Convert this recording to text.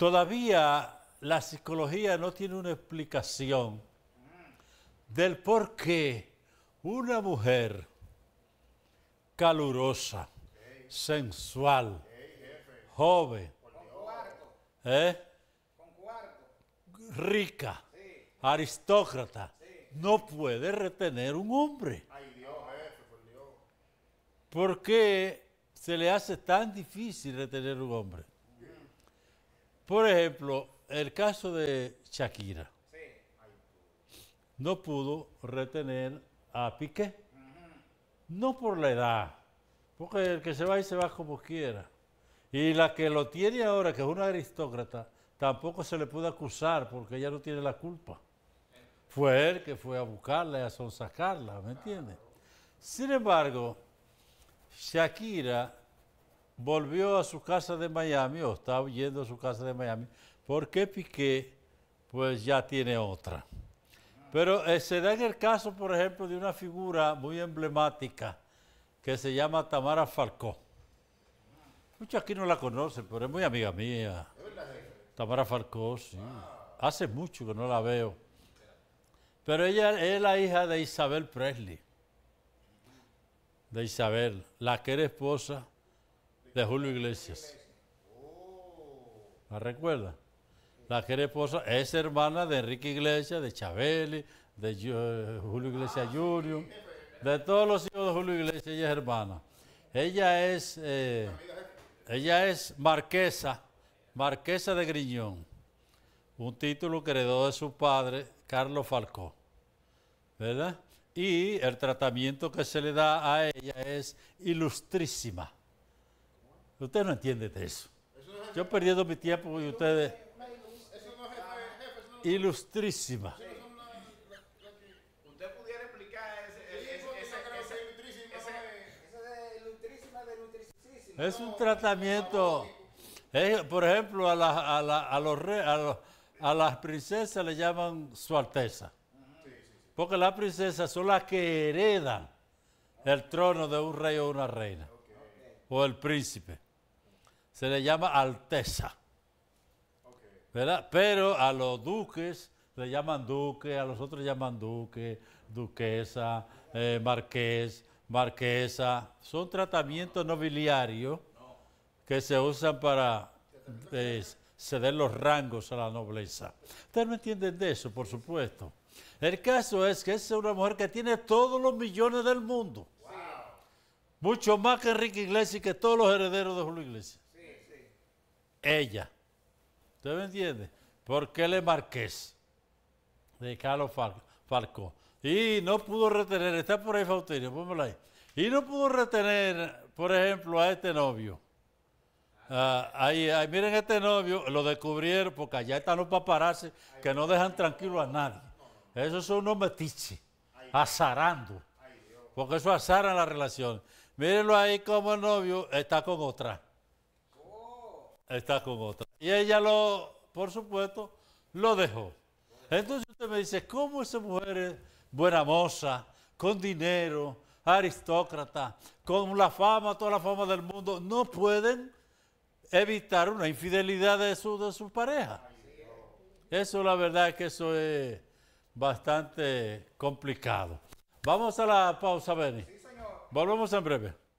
Todavía la psicología no tiene una explicación del por qué una mujer calurosa, sensual, joven, ¿eh? rica, aristócrata, no puede retener un hombre. ¿Por qué se le hace tan difícil retener un hombre? Por ejemplo, el caso de Shakira. No pudo retener a Piqué. No por la edad, porque el que se va y se va como quiera. Y la que lo tiene ahora, que es una aristócrata, tampoco se le puede acusar porque ella no tiene la culpa. Fue él que fue a buscarla y a sonsacarla, ¿me entiendes? Sin embargo, Shakira volvió a su casa de Miami o está yendo a su casa de Miami, porque Piqué pues ya tiene otra. Pero eh, se da en el caso, por ejemplo, de una figura muy emblemática que se llama Tamara Falcó. Muchos aquí no la conocen, pero es muy amiga mía. Tamara Falcó, sí. Hace mucho que no la veo. Pero ella es la hija de Isabel Presley. De Isabel, la que era esposa de Julio Iglesias. ¿La recuerda? La que esposa es hermana de Enrique Iglesias, de Chabeli, de eh, Julio Iglesias Junior, de todos los hijos de Julio Iglesias, ella es hermana. Ella es, eh, ella es marquesa, marquesa de Griñón, un título que heredó de su padre, Carlos Falcó, ¿verdad? Y el tratamiento que se le da a ella es ilustrísima. Usted no entiende de eso. Yo he perdido mi tiempo y ustedes... Ilustrísima. Usted pudiera explicar Es un tratamiento... por ejemplo, a, la, a, los a, a, las princesas le llaman su alteza. Porque las princesas son las que heredan el trono de un rey o una reina. O el príncipe se le llama alteza. ¿verdad? Pero a los duques le llaman duque, a los otros llaman duque, duquesa, eh, marqués, marquesa. Son tratamientos nobiliarios que se usan para ceder los rangos a la nobleza. Ustedes no entienden de eso, por supuesto. El caso es que es una mujer que tiene todos los millones del mundo. Mucho más que Enrique Iglesias y que todos los herederos de Julio Iglesias ella. ¿Usted me entiende? porque le marqués? De Carlos Falcó. Y no pudo retener, está por ahí Faustino, póngalo ahí. Y no pudo retener, por ejemplo, a este novio. Ah, ahí, miren este novio, lo descubrieron porque allá están los paparazzi que no dejan tranquilo a nadie. Esos son unos metiches, azarando. Porque eso azara la relación. Mírenlo ahí como el novio está con otra está con otra. Y ella lo, por supuesto, lo dejó. Entonces usted me dice, ¿cómo esa mujer es buena moza, con dinero, aristócrata, con la fama, toda la fama del mundo, no pueden evitar una infidelidad de su, de su pareja? Eso la verdad es que eso es bastante complicado. Vamos a la pausa, Benny. Sí, señor. Volvemos en breve.